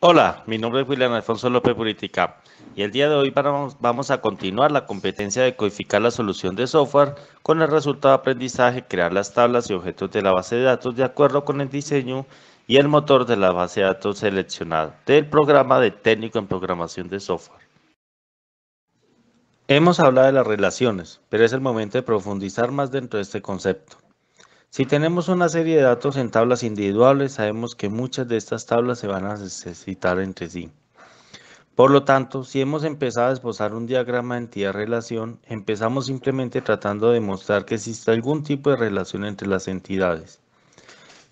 Hola, mi nombre es William Alfonso López Buritica y el día de hoy vamos a continuar la competencia de codificar la solución de software con el resultado de aprendizaje, crear las tablas y objetos de la base de datos de acuerdo con el diseño y el motor de la base de datos seleccionado del programa de técnico en programación de software. Hemos hablado de las relaciones, pero es el momento de profundizar más dentro de este concepto. Si tenemos una serie de datos en tablas individuales, sabemos que muchas de estas tablas se van a necesitar entre sí. Por lo tanto, si hemos empezado a esbozar un diagrama de entidad-relación, empezamos simplemente tratando de mostrar que existe algún tipo de relación entre las entidades.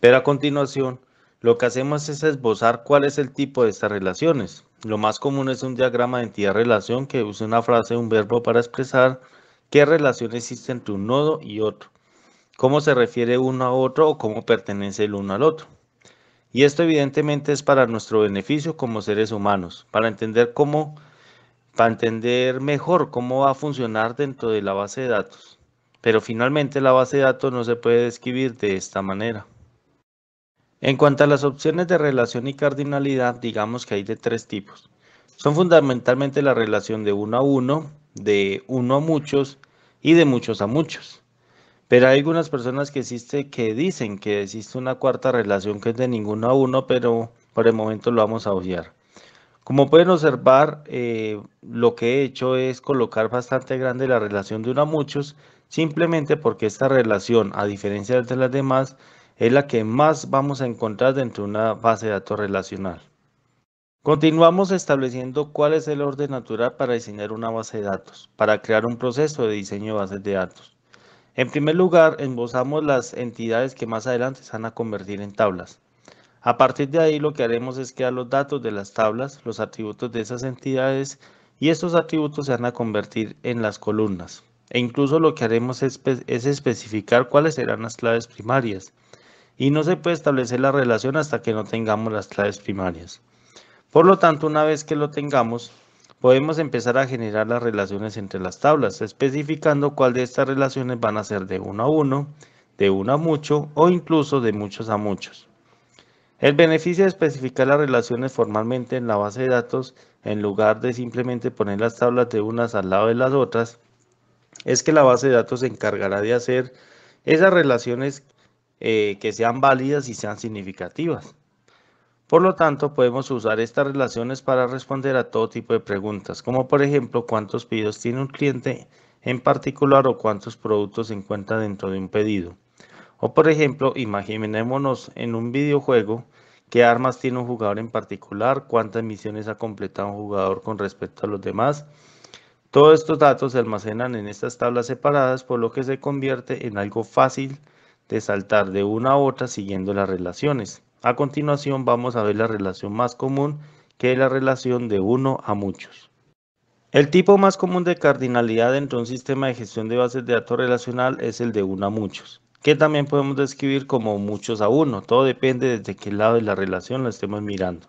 Pero a continuación, lo que hacemos es esbozar cuál es el tipo de estas relaciones. Lo más común es un diagrama de entidad-relación que usa una frase o un verbo para expresar qué relación existe entre un nodo y otro cómo se refiere uno a otro o cómo pertenece el uno al otro. Y esto evidentemente es para nuestro beneficio como seres humanos, para entender cómo, para entender mejor cómo va a funcionar dentro de la base de datos. Pero finalmente la base de datos no se puede describir de esta manera. En cuanto a las opciones de relación y cardinalidad, digamos que hay de tres tipos. Son fundamentalmente la relación de uno a uno, de uno a muchos y de muchos a muchos. Pero hay algunas personas que existe que dicen que existe una cuarta relación que es de ninguno a uno, pero por el momento lo vamos a obviar. Como pueden observar, eh, lo que he hecho es colocar bastante grande la relación de uno a muchos, simplemente porque esta relación, a diferencia de las demás, es la que más vamos a encontrar dentro de una base de datos relacional. Continuamos estableciendo cuál es el orden natural para diseñar una base de datos, para crear un proceso de diseño de bases de datos. En primer lugar, embozamos las entidades que más adelante se van a convertir en tablas. A partir de ahí lo que haremos es que crear los datos de las tablas, los atributos de esas entidades y estos atributos se van a convertir en las columnas. E incluso lo que haremos es especificar cuáles serán las claves primarias. Y no se puede establecer la relación hasta que no tengamos las claves primarias. Por lo tanto, una vez que lo tengamos, podemos empezar a generar las relaciones entre las tablas, especificando cuál de estas relaciones van a ser de uno a uno, de uno a mucho o incluso de muchos a muchos. El beneficio de especificar las relaciones formalmente en la base de datos, en lugar de simplemente poner las tablas de unas al lado de las otras, es que la base de datos se encargará de hacer esas relaciones eh, que sean válidas y sean significativas. Por lo tanto, podemos usar estas relaciones para responder a todo tipo de preguntas, como por ejemplo cuántos pedidos tiene un cliente en particular o cuántos productos se encuentran dentro de un pedido. O por ejemplo, imaginémonos en un videojuego qué armas tiene un jugador en particular, cuántas misiones ha completado un jugador con respecto a los demás. Todos estos datos se almacenan en estas tablas separadas, por lo que se convierte en algo fácil de saltar de una a otra siguiendo las relaciones. A continuación vamos a ver la relación más común que es la relación de uno a muchos. El tipo más común de cardinalidad dentro de un sistema de gestión de bases de datos relacional es el de uno a muchos, que también podemos describir como muchos a uno, todo depende desde qué lado de la relación lo estemos mirando.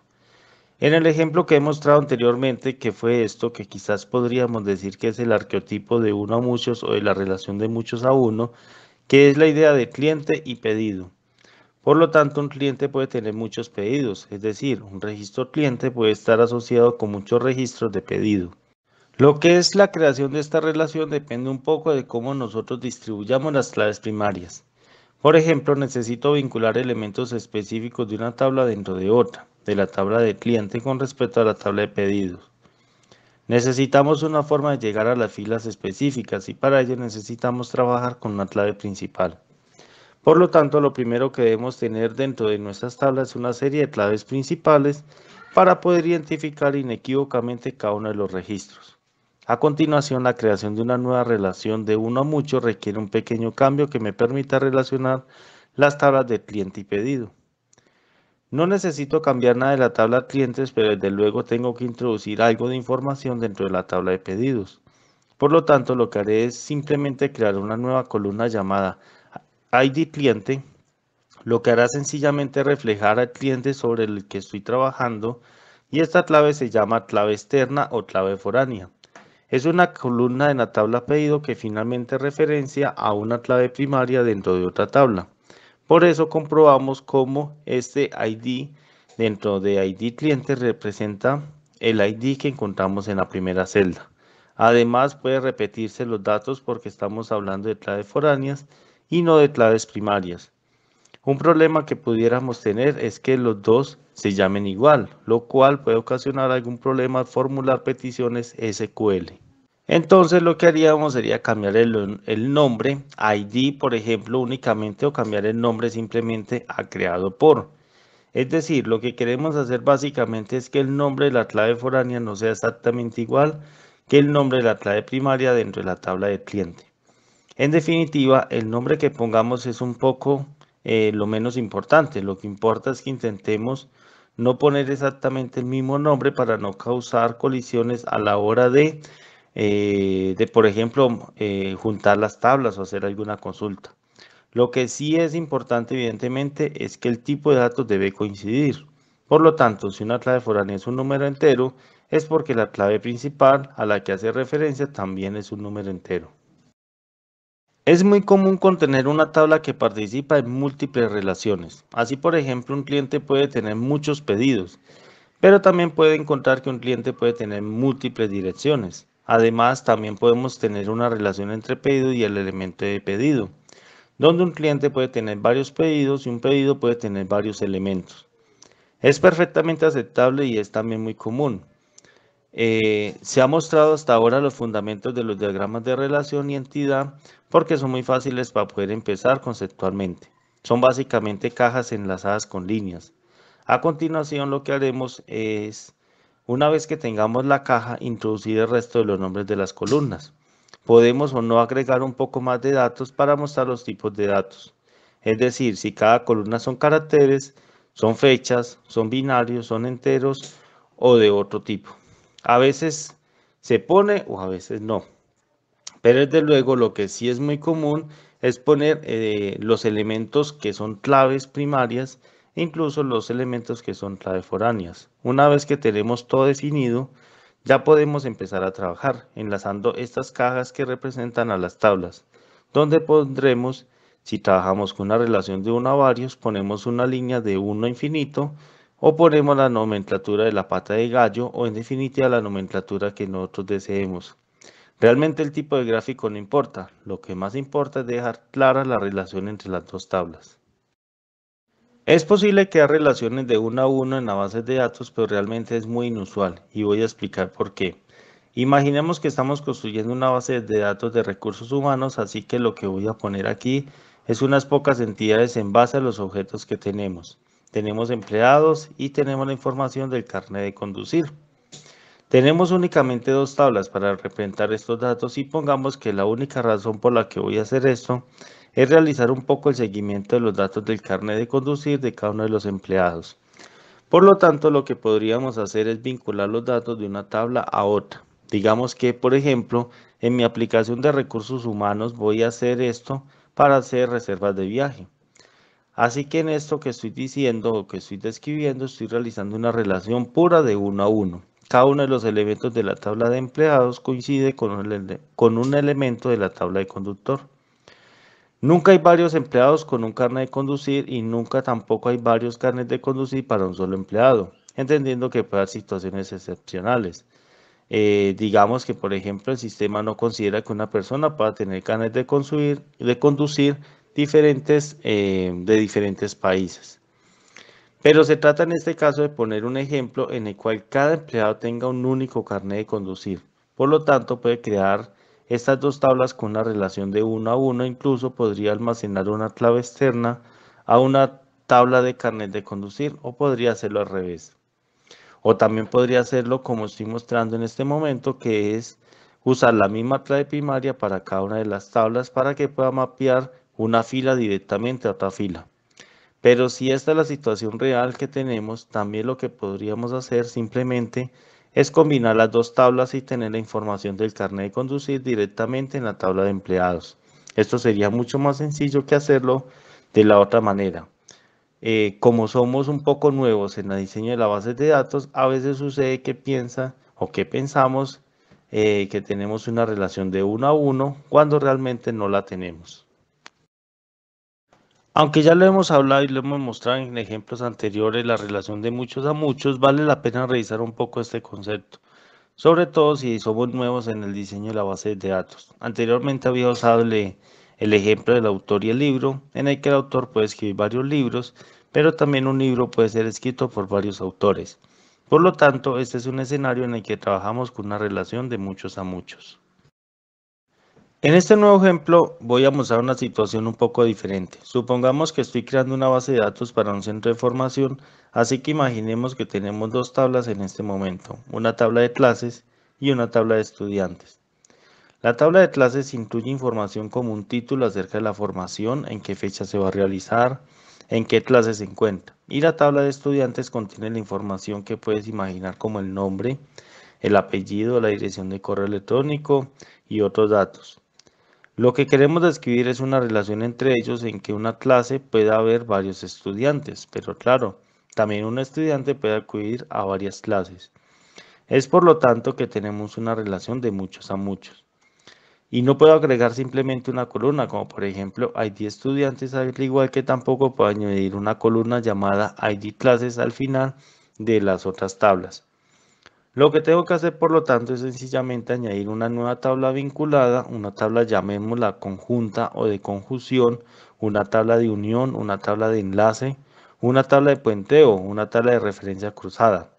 En el ejemplo que he mostrado anteriormente, que fue esto, que quizás podríamos decir que es el arqueotipo de uno a muchos o de la relación de muchos a uno, que es la idea de cliente y pedido. Por lo tanto, un cliente puede tener muchos pedidos, es decir, un registro cliente puede estar asociado con muchos registros de pedido. Lo que es la creación de esta relación depende un poco de cómo nosotros distribuyamos las claves primarias. Por ejemplo, necesito vincular elementos específicos de una tabla dentro de otra, de la tabla de cliente con respecto a la tabla de pedidos. Necesitamos una forma de llegar a las filas específicas y para ello necesitamos trabajar con una clave principal. Por lo tanto, lo primero que debemos tener dentro de nuestras tablas es una serie de claves principales para poder identificar inequívocamente cada uno de los registros. A continuación, la creación de una nueva relación de uno a mucho requiere un pequeño cambio que me permita relacionar las tablas de cliente y pedido. No necesito cambiar nada de la tabla clientes, pero desde luego tengo que introducir algo de información dentro de la tabla de pedidos. Por lo tanto, lo que haré es simplemente crear una nueva columna llamada ID cliente, lo que hará sencillamente reflejar al cliente sobre el que estoy trabajando y esta clave se llama clave externa o clave foránea. Es una columna en la tabla pedido que finalmente referencia a una clave primaria dentro de otra tabla. Por eso comprobamos cómo este ID dentro de ID cliente representa el ID que encontramos en la primera celda. Además puede repetirse los datos porque estamos hablando de claves foráneas y no de claves primarias. Un problema que pudiéramos tener es que los dos se llamen igual, lo cual puede ocasionar algún problema al formular peticiones SQL. Entonces lo que haríamos sería cambiar el, nombre, ID por ejemplo únicamente o cambiar el nombre simplemente a creado por. Es decir, lo que queremos hacer básicamente es que el nombre de la clave foránea no sea exactamente igual que el nombre de la clave primaria dentro de la tabla de cliente. En definitiva, el nombre que pongamos es un poco eh, lo menos importante. Lo que importa es que intentemos no poner exactamente el mismo nombre para no causar colisiones a la hora de, eh, de por ejemplo, eh, juntar las tablas o hacer alguna consulta. Lo que sí es importante, evidentemente, es que el tipo de datos debe coincidir. Por lo tanto, si una clave foránea es un número entero, es porque la clave principal a la que hace referencia también es un número entero. Es muy común contener una tabla que participa en múltiples relaciones. Así, por ejemplo, un cliente puede tener muchos pedidos, pero también puede encontrar que un cliente puede tener múltiples direcciones. Además, también podemos tener una relación entre pedido y el elemento de pedido, donde un cliente puede tener varios pedidos y un pedido puede tener varios elementos. Es perfectamente aceptable y es también muy común. Eh, se ha mostrado hasta ahora los fundamentos de los diagramas de relación y entidad porque son muy fáciles para poder empezar conceptualmente. Son básicamente cajas enlazadas con líneas. A continuación lo que haremos es, una vez que tengamos la caja, introducir el resto de los nombres de las columnas. Podemos o no agregar un poco más de datos para mostrar los tipos de datos. Es decir, si cada columna son caracteres, son fechas, son binarios, son enteros o de otro tipo a veces se pone o a veces no. Pero desde luego lo que sí es muy común es poner eh, los elementos que son claves primarias e incluso los elementos que son claves foráneas. Una vez que tenemos todo definido, ya podemos empezar a trabajar enlazando estas cajas que representan a las tablas, donde pondremos, si trabajamos con una relación de uno a varios, ponemos una línea de uno a infinito o ponemos la nomenclatura de la pata de gallo o en definitiva la nomenclatura que nosotros deseemos. Realmente el tipo de gráfico no importa, lo que más importa es dejar clara la relación entre las dos tablas. Es posible crear relaciones de uno a uno en la base de datos, pero realmente es muy inusual y voy a explicar por qué. Imaginemos que estamos construyendo una base de datos de recursos humanos, así que lo que voy a poner aquí es unas pocas entidades en base a los objetos que tenemos tenemos empleados y tenemos la información del carnet de conducir. Tenemos únicamente dos tablas para representar estos datos y pongamos que la única razón por la que voy a hacer esto es realizar un poco el seguimiento de los datos del carnet de conducir de cada uno de los empleados. Por lo tanto, lo que podríamos hacer es vincular los datos de una tabla a otra. Digamos que, por ejemplo, en mi aplicación de recursos humanos voy a hacer esto para hacer reservas de viaje. Así que en esto que estoy diciendo o que estoy describiendo, estoy realizando una relación pura de uno a uno. Cada uno de los elementos de la tabla de empleados coincide con un, elemento de la tabla de conductor. Nunca hay varios empleados con un carnet de conducir y nunca tampoco hay varios carnet de conducir para un solo empleado, entendiendo que puede haber situaciones excepcionales. Eh, digamos que, por ejemplo, el sistema no considera que una persona pueda tener carnet de conducir diferentes, eh, de diferentes países. Pero se trata en este caso de poner un ejemplo en el cual cada empleado tenga un único carnet de conducir. Por lo tanto, puede crear estas dos tablas con una relación de uno a uno. Incluso podría almacenar una clave externa a una tabla de carnet de conducir o podría hacerlo al revés. O también podría hacerlo como estoy mostrando en este momento, que es usar la misma clave primaria para cada una de las tablas para que pueda mapear una fila directamente a otra fila. Pero si esta es la situación real que tenemos, también lo que podríamos hacer simplemente es combinar las dos tablas y tener la información del carnet de conducir directamente en la tabla de empleados. Esto sería mucho más sencillo que hacerlo de la otra manera. Eh, como somos un poco nuevos en el diseño de la base de datos, a veces sucede que piensa o que pensamos eh, que tenemos una relación de uno a uno cuando realmente no la tenemos. Aunque ya lo hemos hablado y lo hemos mostrado en ejemplos anteriores, la relación de muchos a muchos, vale la pena revisar un poco este concepto, sobre todo si somos nuevos en el diseño de la base de datos. Anteriormente había usado el ejemplo del autor y el libro, en el que el autor puede escribir varios libros, pero también un libro puede ser escrito por varios autores. Por lo tanto, este es un escenario en el que trabajamos con una relación de muchos a muchos. En este nuevo ejemplo voy a mostrar una situación un poco diferente. Supongamos que estoy creando una base de datos para un centro de formación, así que imaginemos que tenemos dos tablas en este momento, una tabla de clases y una tabla de estudiantes. La tabla de clases incluye información como un título acerca de la formación, en qué fecha se va a realizar, en qué clase se encuentra. Y la tabla de estudiantes contiene la información que puedes imaginar como el nombre, el apellido, la dirección de correo electrónico y otros datos. Lo que queremos describir es una relación entre ellos en que una clase pueda haber varios estudiantes, pero claro, también un estudiante puede acudir a varias clases. Es por lo tanto que tenemos una relación de muchos a muchos. Y no puedo agregar simplemente una columna, como por ejemplo ID estudiantes, al igual que tampoco puedo añadir una columna llamada ID clases al final de las otras tablas. Lo que tengo que hacer, por lo tanto, es sencillamente añadir una nueva tabla vinculada, una tabla llamémosla conjunta o de conjunción, una tabla de unión, una tabla de enlace, una tabla de puenteo, una tabla de referencia cruzada.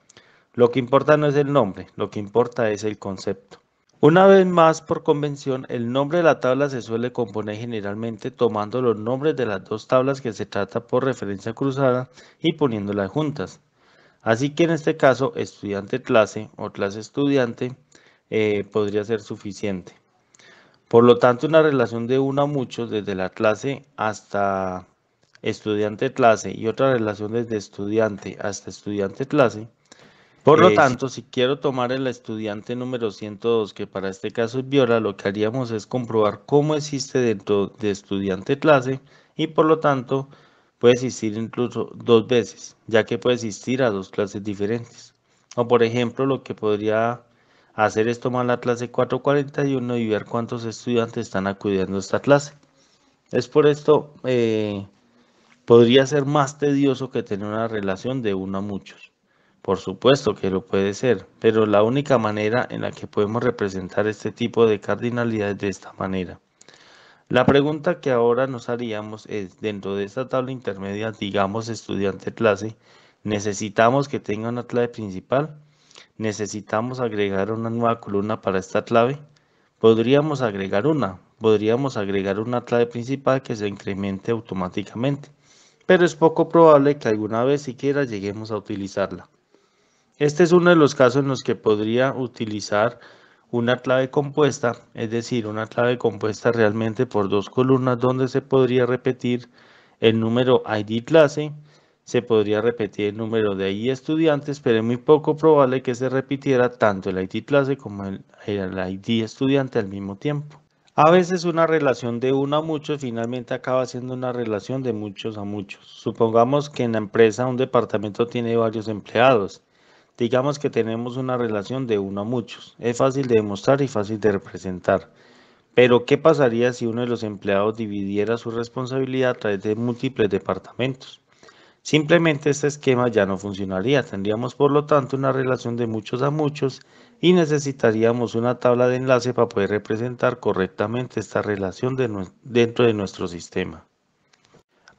Lo que importa no es el nombre, lo que importa es el concepto. Una vez más, por convención, el nombre de la tabla se suele componer generalmente tomando los nombres de las dos tablas que se trata por referencia cruzada y poniéndolas juntas. Así que en este caso, estudiante clase o clase estudiante eh, podría ser suficiente. Por lo tanto, una relación de uno a muchos, desde la clase hasta estudiante clase y otra relación desde estudiante hasta estudiante clase. Por lo tanto, si quiero tomar el estudiante número 102, que para este caso es Viola, lo que haríamos es comprobar cómo existe dentro de estudiante clase y por lo tanto puede existir incluso dos veces, ya que puede existir a dos clases diferentes. O por ejemplo, lo que podría hacer es tomar la clase 441 y ver cuántos estudiantes están acudiendo a esta clase. Es por esto, eh, podría ser más tedioso que tener una relación de uno a muchos. Por supuesto que lo puede ser, pero la única manera en la que podemos representar este tipo de cardinalidad es de esta manera. La pregunta que ahora nos haríamos es, dentro de esta tabla intermedia, digamos estudiante clase, necesitamos que tenga una clave principal, necesitamos agregar una nueva columna para esta clave, podríamos agregar una, podríamos agregar una clave principal que se incremente automáticamente, pero es poco probable que alguna vez siquiera lleguemos a utilizarla. Este es uno de los casos en los que podría utilizar una clave compuesta, es decir, una clave compuesta realmente por dos columnas donde se podría repetir el número ID clase, se podría repetir el número de ID estudiantes, pero es muy poco probable que se repitiera tanto el ID clase como el, el ID estudiante al mismo tiempo. A veces una relación de uno a muchos finalmente acaba siendo una relación de muchos a muchos. Supongamos que en la empresa un departamento tiene varios empleados Digamos que tenemos una relación de uno a muchos. Es fácil de demostrar y fácil de representar. Pero, ¿qué pasaría si uno de los empleados dividiera su responsabilidad a través de múltiples departamentos? Simplemente este esquema ya no funcionaría. Tendríamos, por lo tanto, una relación de muchos a muchos y necesitaríamos una tabla de enlace para poder representar correctamente esta relación dentro de nuestro sistema.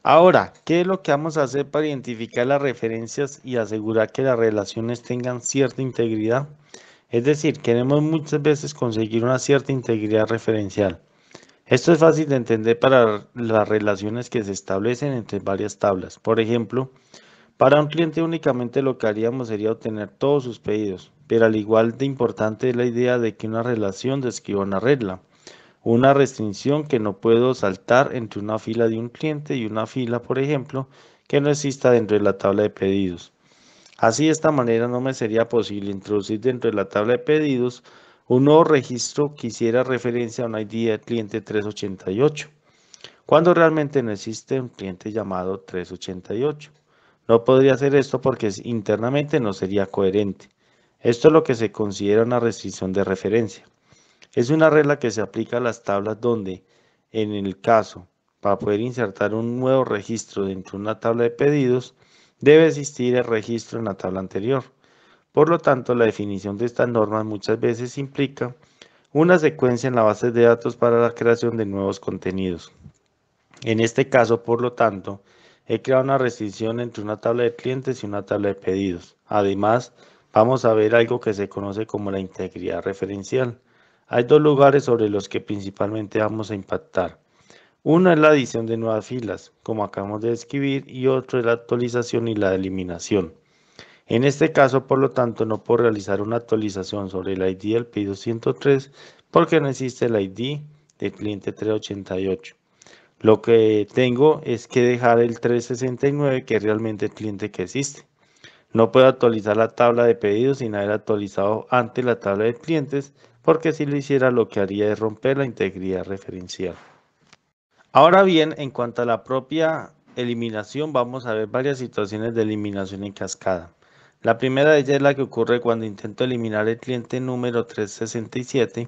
Ahora, ¿qué es lo que vamos a hacer para identificar las referencias y asegurar que las relaciones tengan cierta integridad? Es decir, queremos muchas veces conseguir una cierta integridad referencial. Esto es fácil de entender para las relaciones que se establecen entre varias tablas. Por ejemplo, para un cliente únicamente lo que haríamos sería obtener todos sus pedidos, pero al igual de importante es la idea de que una relación describa una regla una restricción que no puedo saltar entre una fila de un cliente y una fila, por ejemplo, que no exista dentro de la tabla de pedidos. Así de esta manera no me sería posible introducir dentro de la tabla de pedidos un nuevo registro que hiciera referencia a un ID del cliente 388, cuando realmente no existe un cliente llamado 388. No podría hacer esto porque internamente no sería coherente. Esto es lo que se considera una restricción de referencia. Es una regla que se aplica a las tablas donde, en el caso, para poder insertar un nuevo registro dentro de una tabla de pedidos, debe existir el registro en la tabla anterior. Por lo tanto, la definición de estas normas muchas veces implica una secuencia en la base de datos para la creación de nuevos contenidos. En este caso, por lo tanto, he creado una restricción entre una tabla de clientes y una tabla de pedidos. Además, vamos a ver algo que se conoce como la integridad referencial. Hay dos lugares sobre los que principalmente vamos a impactar. Uno es la adición de nuevas filas, como acabamos de describir, y otro es la actualización y la eliminación. En este caso, por lo tanto, no puedo realizar una actualización sobre el ID del pedido 103 porque no existe el ID del cliente 388. Lo que tengo es que dejar el 369, que es realmente el cliente que existe. No puedo actualizar la tabla de pedidos sin haber actualizado antes la tabla de clientes, porque si lo hiciera lo que haría es romper la integridad referencial. Ahora bien, en cuanto a la propia eliminación, vamos a ver varias situaciones de eliminación en cascada. La primera de ellas es la que ocurre cuando intento eliminar el cliente número 367.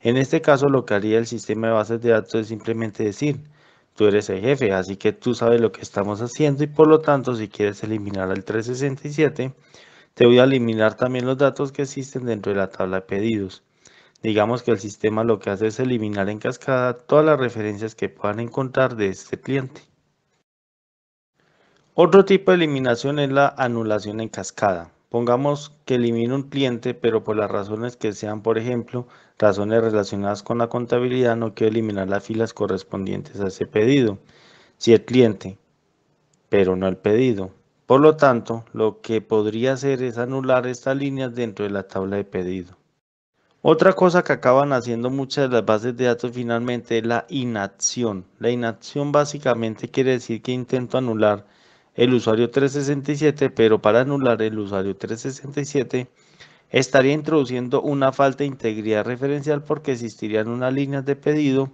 En este caso lo que haría el sistema de bases de datos es simplemente decir, tú eres el jefe, así que tú sabes lo que estamos haciendo y por lo tanto si quieres eliminar al 367, te voy a eliminar también los datos que existen dentro de la tabla de pedidos. Digamos que el sistema lo que hace es eliminar en cascada todas las referencias que puedan encontrar de este cliente. Otro tipo de eliminación es la anulación en cascada. Pongamos que elimino un cliente, pero por las razones que sean, por ejemplo, razones relacionadas con la contabilidad, no quiero eliminar las filas correspondientes a ese pedido. Si el cliente, pero no el pedido. Por lo tanto, lo que podría hacer es anular estas líneas dentro de la tabla de pedido. Otra cosa que acaban haciendo muchas de las bases de datos finalmente es la inacción. La inacción básicamente quiere decir que intento anular el usuario 367, pero para anular el usuario 367 estaría introduciendo una falta de integridad referencial porque existirían unas líneas de pedido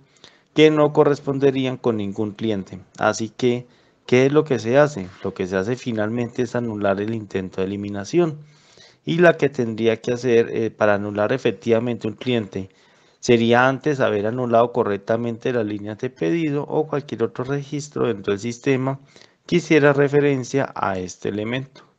que no corresponderían con ningún cliente. Así que, ¿qué es lo que se hace? Lo que se hace finalmente es anular el intento de eliminación y la que tendría que hacer eh, para anular efectivamente un cliente sería antes haber anulado correctamente las líneas de pedido o cualquier otro registro dentro del sistema que hiciera referencia a este elemento.